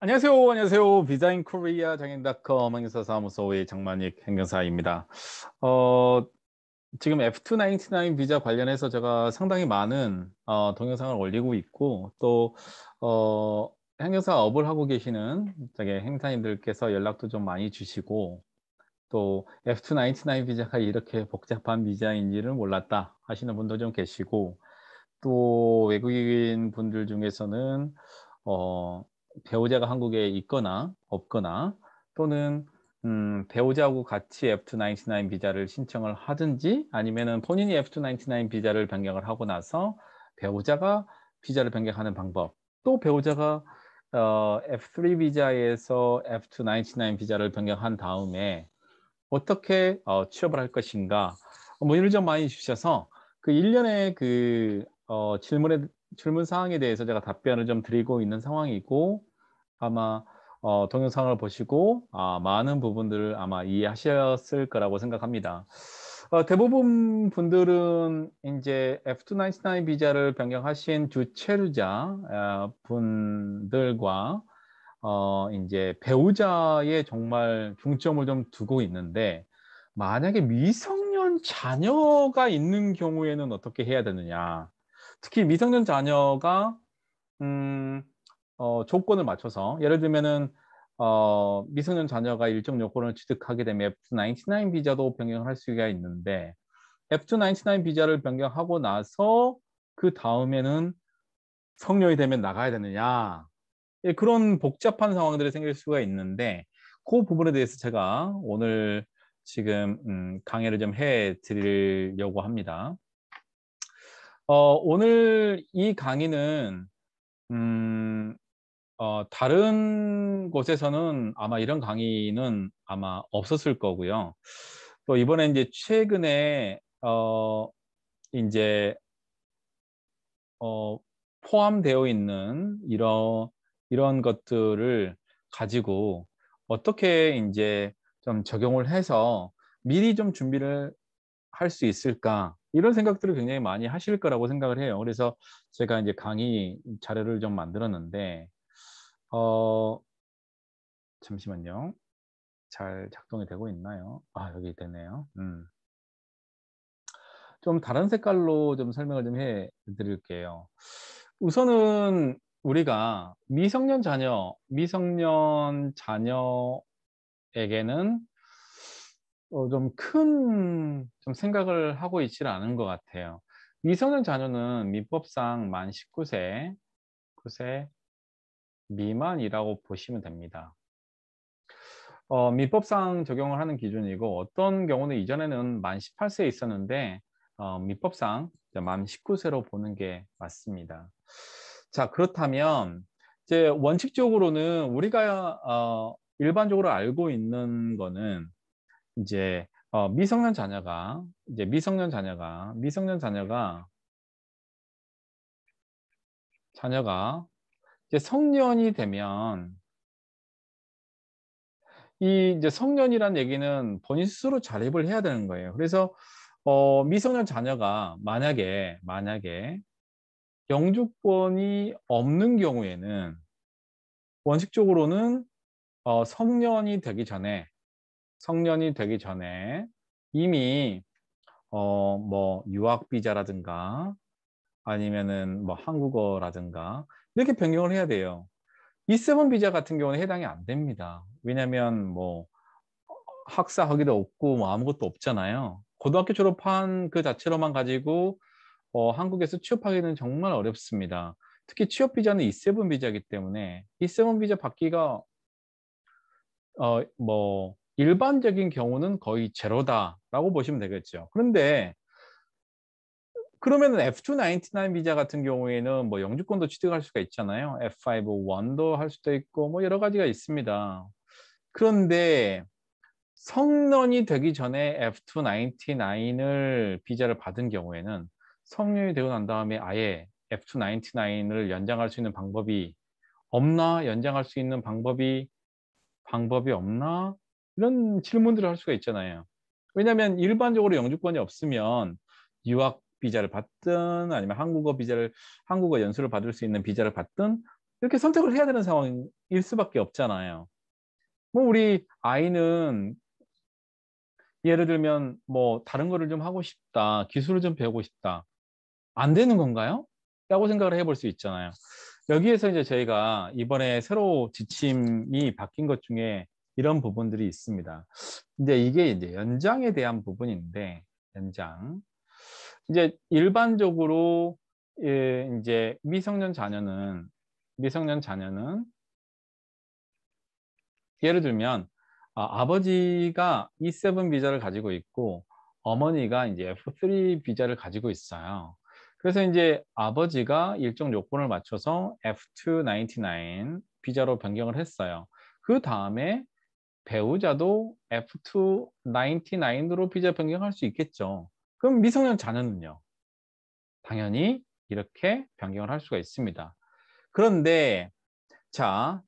안녕하세요. 안녕하세요. 디자인 코리아 장인닷컴 행사 사무소의 장만익 행정사입니다. 어, 지금 F299 비자 관련해서 제가 상당히 많은 어, 동영상을 올리고 있고 또 어, 행정사 업을 하고 계시는 저기 행사님들께서 연락도 좀 많이 주시고 또 F299 비자가 이렇게 복잡한 비자인지를 몰랐다 하시는 분도 좀 계시고 또 외국인 분들 중에서는 어, 배우자가 한국에 있거나 없거나 또는 음, 배우자하고 같이 F299 비자를 신청을 하든지 아니면 본인이 F299 비자를 변경을 하고 나서 배우자가 비자를 변경하는 방법 또 배우자가 어, F3 비자에서 F299 비자를 변경한 다음에 어떻게 어, 취업을 할 것인가 뭐 이런 점 많이 주셔서 그 일련의 그 어, 질문에 질문 사항에 대해서 제가 답변을 좀 드리고 있는 상황이고 아마 어, 동영상을 보시고 아, 많은 부분들을 아마 이해하셨을 거라고 생각합니다. 어, 대부분 분들은 이제 F299 비자를 변경하신 주체류자 어, 분들과 어, 이제 배우자에 정말 중점을 좀 두고 있는데 만약에 미성년 자녀가 있는 경우에는 어떻게 해야 되느냐. 특히 미성년 자녀가 음, 어, 조건을 맞춰서 예를 들면은 어, 미성년 자녀가 일정 요건을 취득하게 되면 F-99 비자도 변경할 수가 있는데 F-99 2 비자를 변경하고 나서 그 다음에는 성년이 되면 나가야 되느냐 예, 그런 복잡한 상황들이 생길 수가 있는데 그 부분에 대해서 제가 오늘 지금 음, 강의를 좀 해드리려고 합니다. 어, 오늘 이 강의는 음, 어, 다른 곳에서는 아마 이런 강의는 아마 없었을 거고요. 또 이번에 이제 최근에 어, 이제 어, 포함되어 있는 이런 이런 것들을 가지고 어떻게 이제 좀 적용을 해서 미리 좀 준비를 할 수 있을까 이런 생각들을 굉장히 많이 하실 거라고 생각을 해요. 그래서 제가 이제 강의 자료를 좀 만들었는데 어, 잠시만요. 잘 작동이 되고 있나요? 아, 여기 되네요. 음. 좀 다른 색깔로 좀 설명을 좀 해 드릴게요. 우선은 우리가 미성년 자녀, 미성년 자녀에게는 어, 좀큰 좀 생각을 하고 있지 않은 것 같아요. 미성년 자녀는 민법상 만 19세, 9세 미만이라고 보시면 됩니다. 어, 민법상 적용을 하는 기준이고 어떤 경우는 이전에는 만 18세에 있었는데 어, 민법상 만 19세로 보는 게 맞습니다. 자 그렇다면 이제 원칙적으로는 우리가 어, 일반적으로 알고 있는 거는 이제 어, 미성년 자녀가 이제 미성년 자녀가 미성년 자녀가 자녀가 이제 성년이 되면 이 이제 성년이란 얘기는 본인 스스로 자립을 해야 되는 거예요. 그래서 어, 미성년 자녀가 만약에 만약에 영주권이 없는 경우에는 원칙적으로는 어, 성년이 되기 전에 성년이 되기 전에 이미 어, 뭐 유학 비자라든가 아니면은 뭐 한국어라든가 이렇게 변경을 해야 돼요. E7 비자 같은 경우는 해당이 안 됩니다. 왜냐하면 뭐 학사 학위도 없고 뭐 아무것도 없잖아요. 고등학교 졸업한 그 자체로만 가지고 어, 한국에서 취업하기는 정말 어렵습니다. 특히 취업 비자는 E7 비자이기 때문에 E7 비자 받기가 어, 뭐 일반적인 경우는 거의 제로다라고 보시면 되겠죠. 그런데 그러면은 F299 비자 같은 경우에는 뭐 영주권도 취득할 수가 있잖아요. f 5 1도할 수도 있고 뭐 여러 가지가 있습니다. 그런데 성년이 되기 전에 F299을 비자를 받은 경우에는 성년이 되고 난 다음에 아예 F299을 연장할 수 있는 방법이 없나? 연장할 수 있는 방법이 방법이 없나? 이런 질문들을 할 수가 있잖아요. 왜냐하면 일반적으로 영주권이 없으면 유학 비자를 받든 아니면 한국어 비자를 한국어 연수를 받을 수 있는 비자를 받든 이렇게 선택을 해야 되는 상황일 수밖에 없잖아요. 뭐 우리 아이는 예를 들면 뭐 다른 거를 좀 하고 싶다, 기술을 좀 배우고 싶다. 안 되는 건가요? 라고 생각을 해볼 수 있잖아요. 여기에서 이제 저희가 이번에 새로 지침이 바뀐 것 중에 이런 부분들이 있습니다. 이제 이게 이제 연장에 대한 부분인데 연장. 이제 일반적으로 예, 이제 미성년 자녀는 미성년 자녀는 예를 들면 아, 아버지가 E7 비자를 가지고 있고 어머니가 이제 F3 비자를 가지고 있어요. 그래서 이제 아버지가 일정 요건을 맞춰서 F299 비자로 변경을 했어요. 그 다음에 배우자도 F299으로 비자 변경할 수 있겠죠. 그럼 미성년 자녀는요? 당연히 이렇게 변경을 할 수가 있습니다. 그런데 자,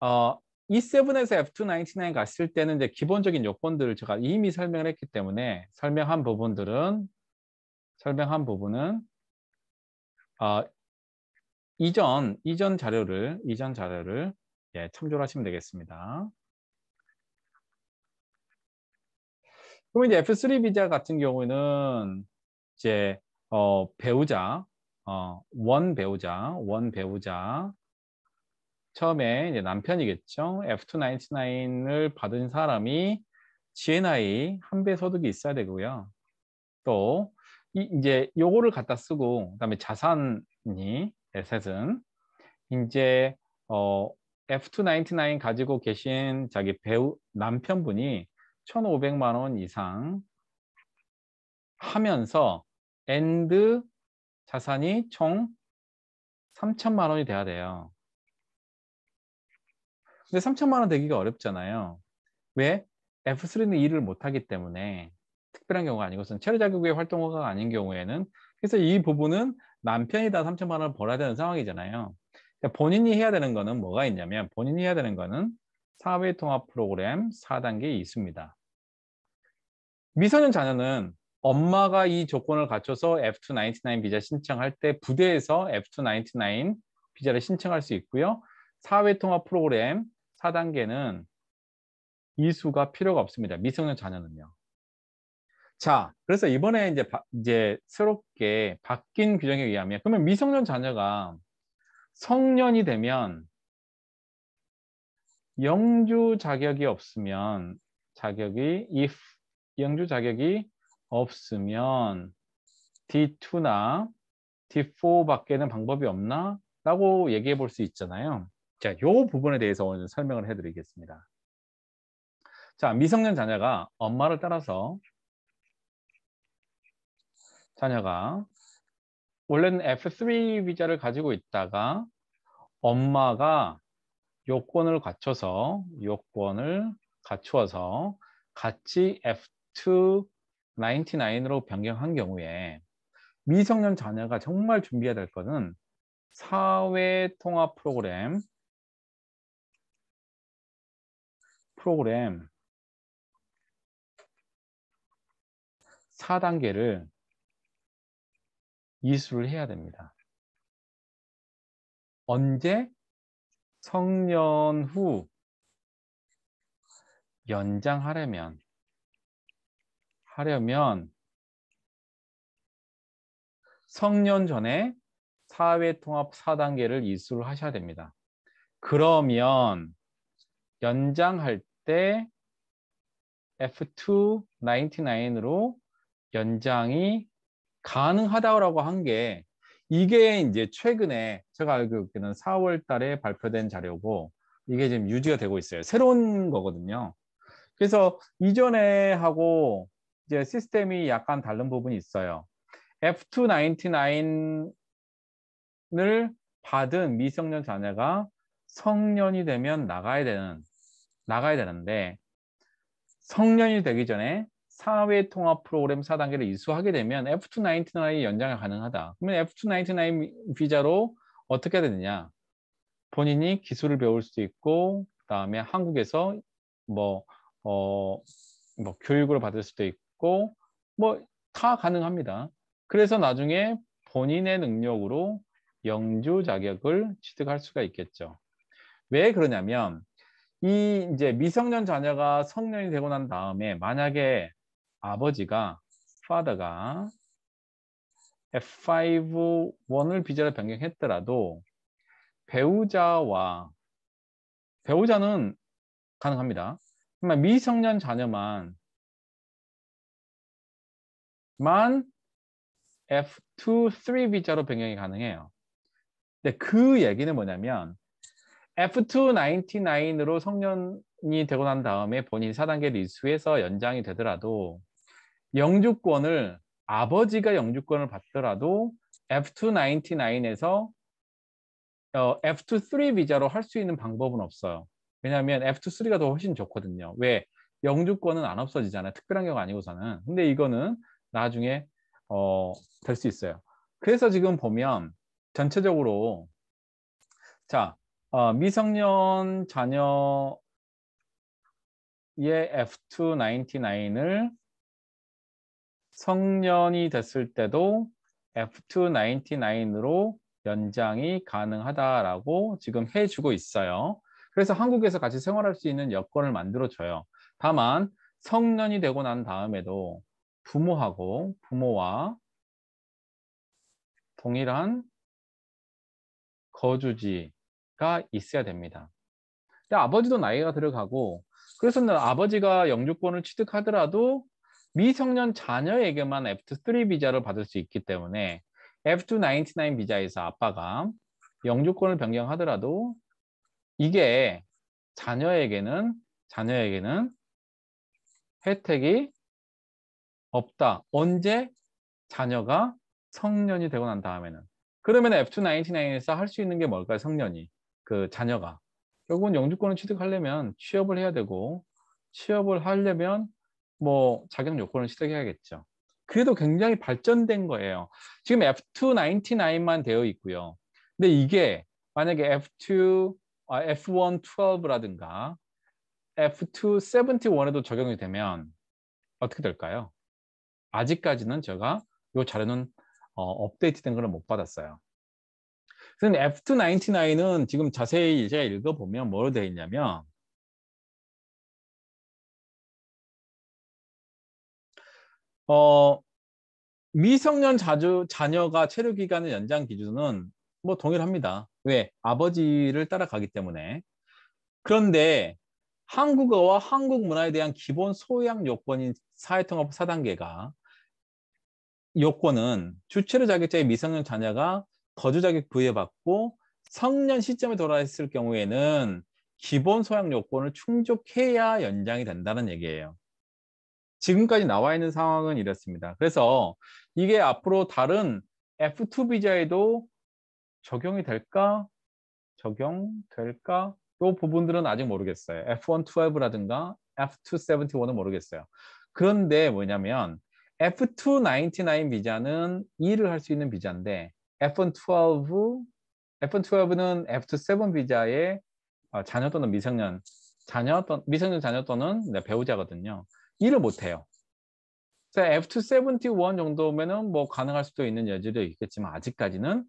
어, E7에서 F299 갔을 때는 이제 기본적인 요건들을 제가 이미 설명을 했기 때문에 설명한 부분들은 설명한 부분은 어, 이전 이전 자료를 이전 자료를 예, 참조 하시면 되겠습니다. 그럼 이제 F3 비자 같은 경우는 이제 어, 배우자, 어, 원 배우자, 원 배우자 처음에 이제 남편이겠죠. F299을 받은 사람이 GNI 한 배 소득이 있어야 되고요. 또 이, 이제 요거를 갖다 쓰고 그다음에 자산이 에셋은 이제 어 F299 가지고 계신 자기 배우 남편분이 1,500만 원 이상 하면서 엔드 자산이 총 3천만 원이 돼야 돼요. 근데 3천만 원 되기가 어렵잖아요. 왜? F3는 일을 못하기 때문에 특별한 경우가 아니고 체류 자격의 활동허가가 아닌 경우에는 그래서 이 부분은 남편이 다 3천만 원을 벌어야 되는 상황이잖아요. 그러니까 본인이 해야 되는 거는 뭐가 있냐면 본인이 해야 되는 거는 사회통합 프로그램 4단계에 있습니다. 미성년 자녀는 엄마가 이 조건을 갖춰서 F299 비자 신청할 때 부대에서 F299 비자를 신청할 수 있고요. 사회통합 프로그램 4단계는 이수가 필요가 없습니다. 미성년 자녀는요. 자, 그래서 이번에 이제, 바, 이제 새롭게 바뀐 규정에 의하면 그러면 미성년 자녀가 성년이 되면 영주 자격이 없으면 자격이 if 영주 자격이 없으면 D2나 D4밖에는 방법이 없나? 라고 얘기해 볼 수 있잖아요. 자, 요 부분에 대해서 오늘 설명을 해드리겠습니다. 자, 미성년 자녀가 엄마를 따라서 자녀가 원래는 F3 비자를 가지고 있다가 엄마가 요건을 갖춰서 요건을 갖추어서 같이 F2 to 99으로 변경한 경우에 미성년 자녀가 정말 준비해야 될 것은 사회통합 프로그램 프로그램 4단계를 이수를 해야 됩니다. 언제? 성년 후 연장하려면 하려면 성년 전에 사회통합 4단계를 이수를 하셔야 됩니다. 그러면 연장할 때 F299으로 연장이 가능하다고 한 게 이게 이제 최근에 제가 알고 있기는 4월 달에 발표된 자료고 이게 지금 유지가 되고 있어요. 새로운 거거든요. 그래서 이전에 하고 이제 시스템이 약간 다른 부분이 있어요. F299을 받은 미성년 자녀가 성년이 되면 나가야 되는 나가야 되는데 성년이 되기 전에 사회 통합 프로그램 4단계를 이수하게 되면 F299이 연장이 가능하다. 그러면 F299 비자로 어떻게 되느냐? 본인이 기술을 배울 수 있고 그다음에 한국에서 뭐 어, 뭐 교육을 받을 수도 있고 있고 뭐다 가능합니다. 그래서 나중에 본인의 능력으로 영주 자격을 취득할 수가 있겠죠. 왜 그러냐면 이 이제 미성년 자녀가 성년이 되고 난 다음에 만약에 아버지가 father가 f 5 1을 비자로 변경했더라도 배우자와 배우자는 가능합니다. 미성년 자녀만 만 F2, 3비자로 변경이 가능해요. 근데 그 얘기는 뭐냐면 F299으로 성년이 되고 난 다음에 본인4단계리 이수해서 연장이 되더라도 영주권을 아버지가 영주권을 받더라도 F299에서 F23 비자로 할 수 있는 방법은 없어요. 왜냐하면 F23가 더 훨씬 좋거든요. 왜? 영주권은 안 없어지잖아요. 특별한 경우 아니고서는. 근데 이거는 나중에 어, 될 수 있어요. 그래서 지금 보면 전체적으로 자 어, 미성년 자녀의 F299을 성년이 됐을 때도 F299으로 연장이 가능하다라고 지금 해주고 있어요. 그래서 한국에서 같이 생활할 수 있는 여건을 만들어줘요. 다만 성년이 되고 난 다음에도 부모하고 부모와 동일한 거주지가 있어야 됩니다. 근데 아버지도 나이가 들어가고 그래서 아버지가 영주권을 취득하더라도 미성년 자녀에게만 F3 비자를 받을 수 있기 때문에 F299 비자에서 아빠가 영주권을 변경하더라도 이게 자녀에게는 자녀에게는 혜택이 없다. 언제? 자녀가 성년이 되고 난 다음에는. 그러면 F299에서 할 수 있는 게 뭘까요? 성년이. 그 자녀가. 결국은 영주권을 취득하려면 취업을 해야 되고 취업을 하려면 뭐 자격 요건을 취득해야겠죠. 그래도 굉장히 발전된 거예요. 지금 F299만 되어 있고요. 근데 이게 만약에 F2, F112라든가 F271에도 적용이 되면 어떻게 될까요? 아직까지는 제가 이 자료는 어, 업데이트된 걸 못 받았어요. 근데 F299은 지금 자세히 제가 읽어보면 뭐로 되어 있냐면 어, 미성년 자주, 자녀가 체류 기간의 연장 기준은 뭐 동일합니다. 왜? 아버지를 따라가기 때문에. 그런데 한국어와 한국 문화에 대한 기본 소양 요건인 사회통합 4단계가 요건은 주체로 자격자의 미성년 자녀가 거주 자격 부여받고 성년 시점에 돌아왔을 경우에는 기본 소양 요건을 충족해야 연장이 된다는 얘기예요. 지금까지 나와 있는 상황은 이렇습니다. 그래서 이게 앞으로 다른 F2 비자에도 적용이 될까? 적용될까? 요 부분들은 아직 모르겠어요. F112라든가 F271은 모르겠어요. 그런데 뭐냐면 F299 비자는 일을 할 수 있는 비자인데 F112, F112는 F27 비자의 어, 자녀 또는 미성년 자녀 또 미성년 자녀 또는 네, 배우자거든요. 일을 못 해요. F271 정도면은 뭐 가능할 수도 있는 여지도 있겠지만 아직까지는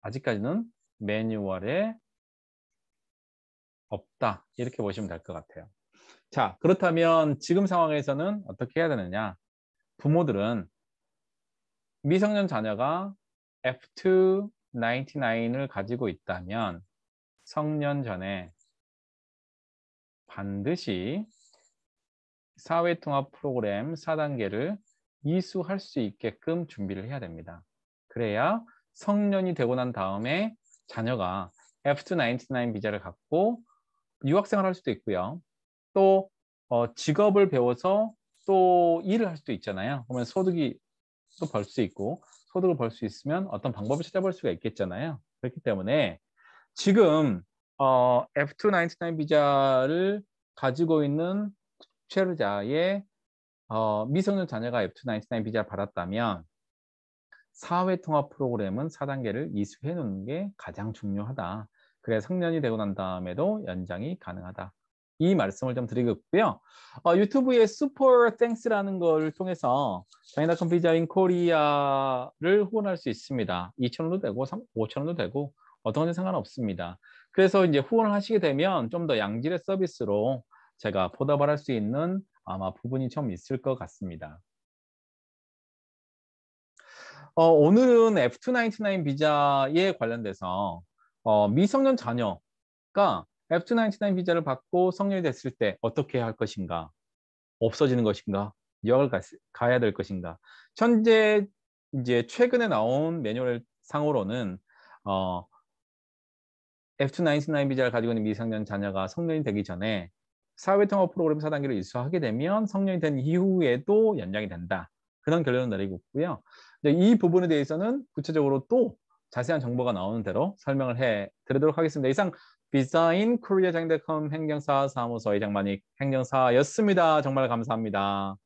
아직까지는 매뉴얼에 없다 이렇게 보시면 될 것 같아요. 자 그렇다면 지금 상황에서는 어떻게 해야 되느냐? 부모들은 미성년 자녀가 F299을 가지고 있다면 성년 전에 반드시 사회통합 프로그램 4단계를 이수할 수 있게끔 준비를 해야 됩니다. 그래야 성년이 되고 난 다음에 자녀가 F299 비자를 갖고 유학생활 할 수도 있고요. 또 어, 직업을 배워서 또 일을 할 수도 있잖아요. 그러면 소득이 또 벌 수 있고 소득을 벌 수 있으면 어떤 방법을 찾아볼 수가 있겠잖아요. 그렇기 때문에 지금 어, F299 비자를 가지고 있는 체류자의 어, 미성년 자녀가 F299 비자를 받았다면 사회 통합 프로그램은 4단계를 이수해 놓는 게 가장 중요하다. 그래 성년이 되고 난 다음에도 연장이 가능하다. 이 말씀을 좀 드리겠고요. 어, 유튜브의 슈퍼 땡스라는 걸 통해서 장인아 컴퓨터인 코리아를 후원할 수 있습니다. 2,000원도 되고 5,000원도 되고 어떤 건지 상관없습니다. 그래서 이제 후원을 하시게 되면 좀 더 양질의 서비스로 제가 보답을 할 수 있는 아마 부분이 좀 있을 것 같습니다. 어, 오늘은 F299 비자에 관련돼서 어, 미성년 자녀가 F299 비자를 받고 성년이 됐을 때 어떻게 할 것인가? 없어지는 것인가? 유학을 가야 될 것인가? 현재 이제 최근에 나온 매뉴얼 상으로는 어, F299 비자를 가지고 있는 미성년 자녀가 성년이 되기 전에 사회통합 프로그램 4단계로 입수하게 되면 성년이 된 이후에도 연장이 된다. 그런 결론을 내리고 있고요. 이 부분에 대해서는 구체적으로 또 자세한 정보가 나오는 대로 설명을 해 드리도록 하겠습니다. 이상 비사인 코리아 장대컴 행정사 사무소 이장만이 행정사였습니다. 정말 감사합니다.